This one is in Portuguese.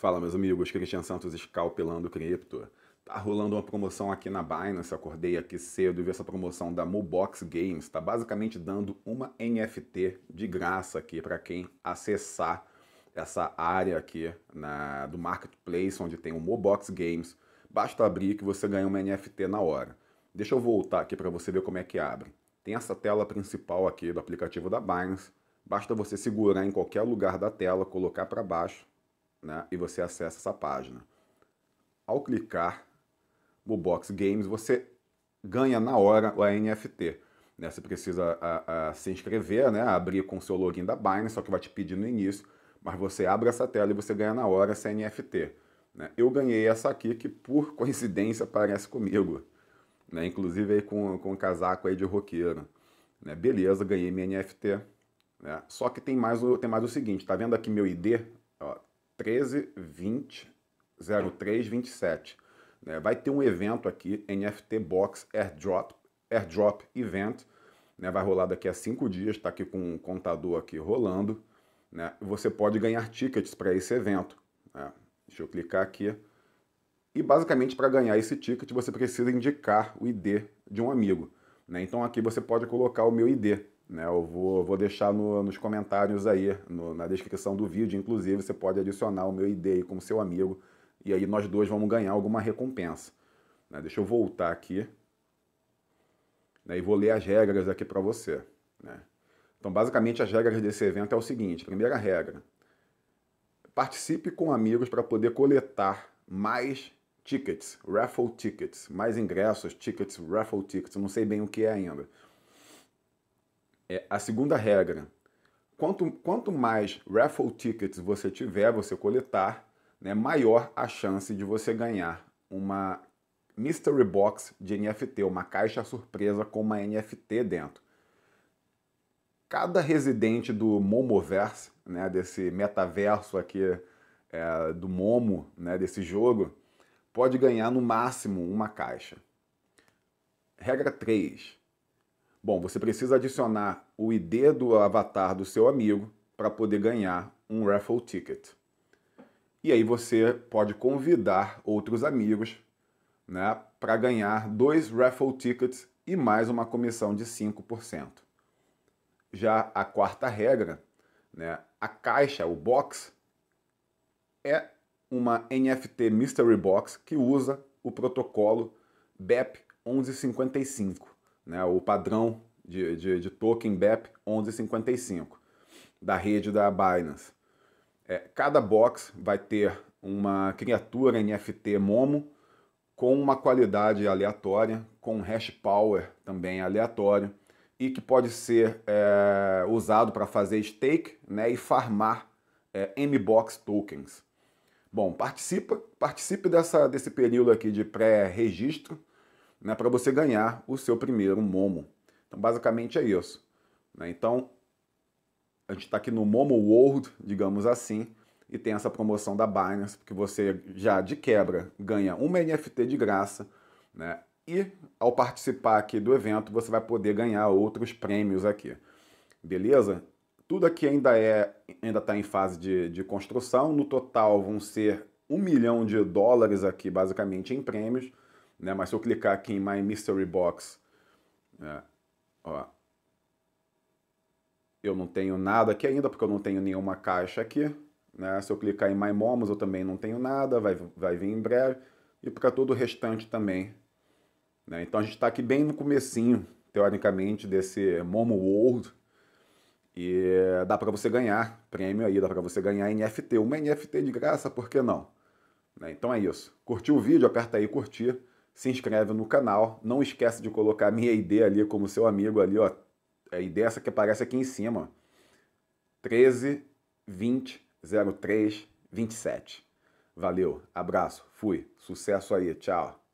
Fala, meus amigos, é Cristian Santos escalpelando cripto. Tá rolando uma promoção aqui na Binance, acordei aqui cedo e vi essa promoção da Mobox Games. Tá basicamente dando uma NFT de graça aqui para quem acessar essa área aqui na, né, do marketplace onde tem o Mobox Games. Basta abrir que você ganha uma NFT na hora. Deixa eu voltar aqui para você ver como é que abre. Tem essa tela principal aqui do aplicativo da Binance. Basta você segurar em qualquer lugar da tela, colocar para baixo né, e você acessa essa página. Ao clicar no Box Games, você ganha na hora o NFT. Né? Você precisa a, a, se inscrever, né? abrir com o seu login da Binance, só que vai te pedir no início, mas você abre essa tela e você ganha na hora essa NFT. Né? Eu ganhei essa aqui que, por coincidência, parece comigo. Né? Inclusive aí com, com casaco aí de roqueiro. Né? Beleza, ganhei minha NFT. Né? Só que tem mais, o, tem mais o seguinte, tá vendo aqui meu ID? 13 20 03 27. Né? Vai ter um evento aqui, NFT Box Airdrop, Airdrop Event, né? vai rolar daqui a cinco dias, está aqui com um contador aqui rolando. Né? Você pode ganhar tickets para esse evento. Né? Deixa eu clicar aqui. E basicamente para ganhar esse ticket você precisa indicar o ID de um amigo. Né? Então aqui você pode colocar o meu ID. Né, eu vou, vou deixar no, nos comentários aí, no, na descrição do vídeo, inclusive, você pode adicionar o meu ID aí como seu amigo, e aí nós dois vamos ganhar alguma recompensa. Né, deixa eu voltar aqui, né, e vou ler as regras aqui para você. Né. Então, basicamente, as regras desse evento é o seguinte, primeira regra, participe com amigos para poder coletar mais tickets, raffle tickets, mais ingressos, tickets, raffle tickets, não sei bem o que é ainda, é, a segunda regra: quanto, quanto mais raffle tickets você tiver, você coletar, né, maior a chance de você ganhar uma mystery box de NFT, uma caixa surpresa com uma NFT dentro. Cada residente do Momoverse, né, desse metaverso aqui é, do Momo, né, desse jogo, pode ganhar no máximo uma caixa. Regra 3. Bom, você precisa adicionar o ID do avatar do seu amigo para poder ganhar um raffle ticket. E aí você pode convidar outros amigos né, para ganhar dois raffle tickets e mais uma comissão de 5%. Já a quarta regra, né, a caixa, o box, é uma NFT Mystery Box que usa o protocolo BEP 1155 né, o padrão de, de, de token BEP 1155 da rede da Binance. É, cada box vai ter uma criatura NFT Momo com uma qualidade aleatória, com hash power também aleatório e que pode ser é, usado para fazer stake né, e farmar é, M-Box tokens. Bom, participa, participe dessa, desse período aqui de pré-registro né, para você ganhar o seu primeiro Momo. Então, basicamente é isso. Né? Então, a gente está aqui no Momo World, digamos assim, e tem essa promoção da Binance, que você já de quebra ganha uma NFT de graça, né? E ao participar aqui do evento, você vai poder ganhar outros prêmios aqui. Beleza? Tudo aqui ainda é ainda está em fase de, de construção. No total vão ser um milhão de dólares aqui, basicamente, em prêmios. Né? Mas se eu clicar aqui em My Mystery Box, né? ó, eu não tenho nada aqui ainda, porque eu não tenho nenhuma caixa aqui. Né? Se eu clicar em My Momos, eu também não tenho nada, vai, vai vir em breve. E para todo o restante também. Né? Então a gente está aqui bem no comecinho, teoricamente, desse Momo World. E dá para você ganhar prêmio aí, dá para você ganhar NFT. Uma NFT de graça, por que não? Né? Então é isso. Curtiu o vídeo? Aperta aí curtir se inscreve no canal, não esquece de colocar minha ID ali como seu amigo ali, ó, a ID é essa que aparece aqui em cima, 13 20 03 27. Valeu, abraço, fui, sucesso aí, tchau.